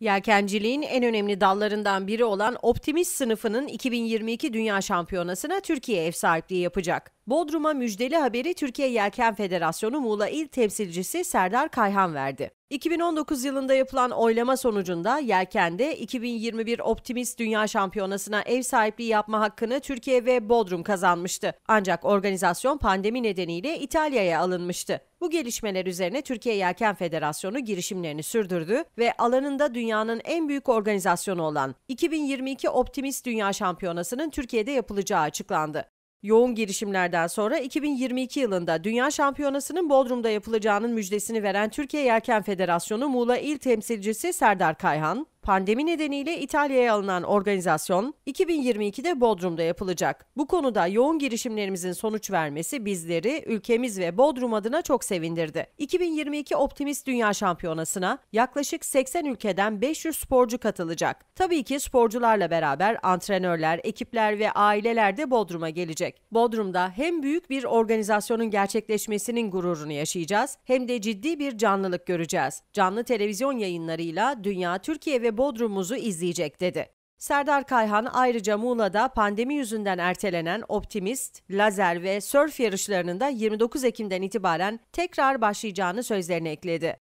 Yelkenciliğin en önemli dallarından biri olan Optimist sınıfının 2022 Dünya Şampiyonası'na Türkiye ev sahipliği yapacak. Bodrum'a müjdeli haberi Türkiye Yelken Federasyonu Muğla İl Temsilcisi Serdar Kayhan verdi. 2019 yılında yapılan oylama sonucunda Yelken'de 2021 Optimist Dünya Şampiyonası'na ev sahipliği yapma hakkını Türkiye ve Bodrum kazanmıştı. Ancak organizasyon pandemi nedeniyle İtalya'ya alınmıştı. Bu gelişmeler üzerine Türkiye Yelken Federasyonu girişimlerini sürdürdü ve alanında dünyanın en büyük organizasyonu olan 2022 Optimist Dünya Şampiyonası'nın Türkiye'de yapılacağı açıklandı. Yoğun girişimlerden sonra 2022 yılında Dünya Şampiyonası'nın Bodrum'da yapılacağının müjdesini veren Türkiye Yelken Federasyonu Muğla İl Temsilcisi Serdar Kayhan, Pandemi nedeniyle İtalya'ya alınan organizasyon 2022'de Bodrum'da yapılacak. Bu konuda yoğun girişimlerimizin sonuç vermesi bizleri, ülkemiz ve Bodrum adına çok sevindirdi. 2022 Optimist Dünya Şampiyonası'na yaklaşık 80 ülkeden 500 sporcu katılacak. Tabii ki sporcularla beraber antrenörler, ekipler ve aileler de Bodrum'a gelecek. Bodrum'da hem büyük bir organizasyonun gerçekleşmesinin gururunu yaşayacağız hem de ciddi bir canlılık göreceğiz. Canlı televizyon yayınlarıyla dünya, Türkiye ve ve Bodrum'umuzu izleyecek dedi. Serdar Kayhan ayrıca Muğla'da pandemi yüzünden ertelenen optimist, lazer ve Surf yarışlarının da 29 Ekim'den itibaren tekrar başlayacağını sözlerine ekledi.